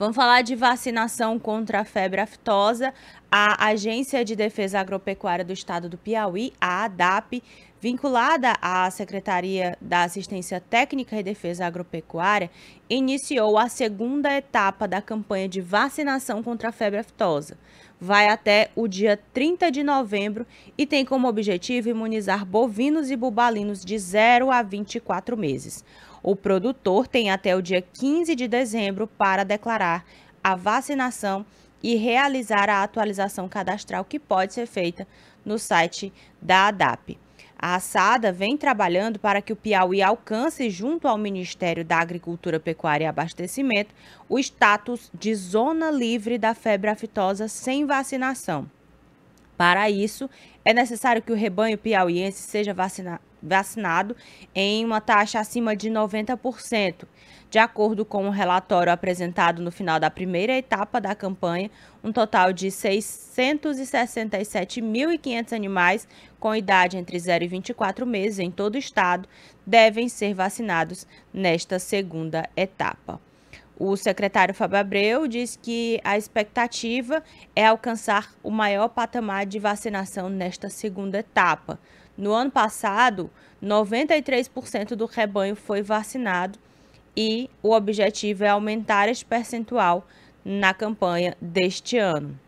Vamos falar de vacinação contra a febre aftosa. A Agência de Defesa Agropecuária do Estado do Piauí, a ADAP, vinculada à Secretaria da Assistência Técnica e Defesa Agropecuária, iniciou a segunda etapa da campanha de vacinação contra a febre aftosa. Vai até o dia 30 de novembro e tem como objetivo imunizar bovinos e bubalinos de 0 a 24 meses. O produtor tem até o dia 15 de dezembro para declarar a vacinação e realizar a atualização cadastral que pode ser feita no site da ADAP. A assada vem trabalhando para que o Piauí alcance, junto ao Ministério da Agricultura, Pecuária e Abastecimento, o status de zona livre da febre aftosa sem vacinação. Para isso, é necessário que o rebanho piauiense seja vacinado em uma taxa acima de 90%. De acordo com o um relatório apresentado no final da primeira etapa da campanha, um total de 667.500 animais com idade entre 0 e 24 meses em todo o estado devem ser vacinados nesta segunda etapa. O secretário Fábio Abreu diz que a expectativa é alcançar o maior patamar de vacinação nesta segunda etapa. No ano passado, 93% do rebanho foi vacinado e o objetivo é aumentar este percentual na campanha deste ano.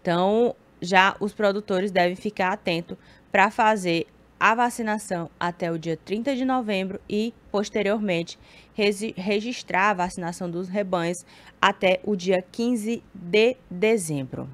Então, já os produtores devem ficar atentos para fazer a vacinação até o dia 30 de novembro e, posteriormente, registrar a vacinação dos rebanhos até o dia 15 de dezembro.